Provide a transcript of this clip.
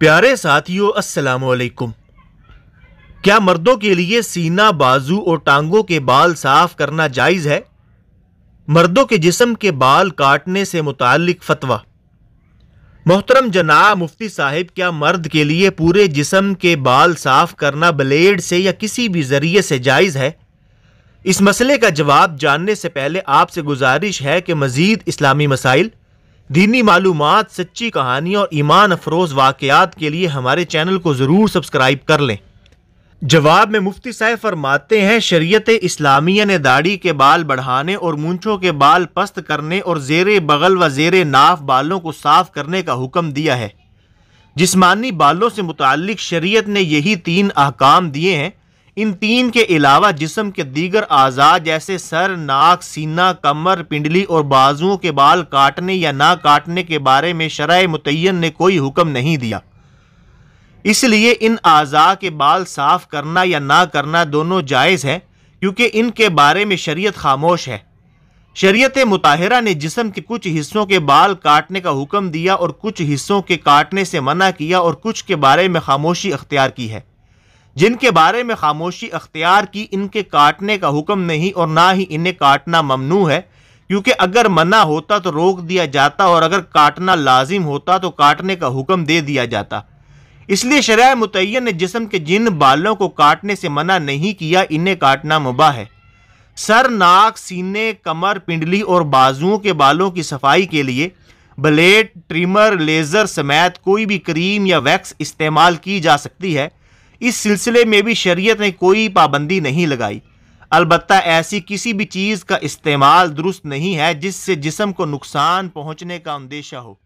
प्यारे साथियों अस्सलाम वालेकुम क्या मर्दों के लिए सीना बाजू और टांगों के बाल साफ करना जायज़ है मर्दों के जिसम के बाल काटने से मुतालिक फतवा मोहतरम जना मुफ्ती साहब क्या मर्द के लिए पूरे जिसम के बाल साफ करना ब्लेड से या किसी भी ज़रिए से जायज़ है इस मसले का जवाब जानने से पहले आपसे गुजारिश है कि मज़ीद इस्लामी मसाइल दीनी मालूम सच्ची कहानी और ईमान अफरोज वाक़ात के लिए हमारे चैनल को ज़रूर सब्सक्राइब कर लें जवाब में मुफ्ती साहब फरमाते हैं शरीय इस्लामिया ने दाढ़ी के बाल बढ़ाने और मूंछों के बाल पस्त करने और जेर बगल व जेर नाफ बालों को साफ करने का हुक्म दिया है जिसमानी बालों से मुतक शरीय ने यही तीन अहकाम दिए हैं इन तीन के अलावा जिसम के दीगर आजाद जैसे सर नाक सीना कमर पिंडली और बाजुओं के बाल काटने या ना काटने के बारे में शराय मुतन ने कोई हुक्म नहीं दिया इसलिए इन आज़ा के बाल साफ़ करना या ना करना दोनों जायज़ है क्योंकि इनके बारे में शरीयत खामोश है शरीयत मुताहरा ने जिसम के कुछ हिस्सों के बाल काटने का हुक्म दिया और कुछ हिस्सों के काटने से मना किया और कुछ के बारे में खामोशी अख्तियार की है जिनके बारे में खामोशी अख्तियार की इनके काटने का हुक्म नहीं और ना ही इन्हें काटना ममनू है क्योंकि अगर मना होता तो रोक दिया जाता और अगर काटना लाजिम होता तो काटने का हुक्म दे दिया जाता इसलिए शराय मुतैन ने जिसम के जिन बालों को काटने से मना नहीं किया इन्हें काटना मुबा है सर नाक सीने कमर पिंडली और बाजुओं के बालों की सफाई के लिए ब्लेड ट्रिमर लेज़र समेत कोई भी क्रीम या वैक्स इस्तेमाल की जा सकती है इस सिलसिले में भी शरीयत ने कोई पाबंदी नहीं लगाई अलबत् ऐसी किसी भी चीज़ का इस्तेमाल दुरुस्त नहीं है जिससे जिसम को नुकसान पहुँचने का अंदेशा हो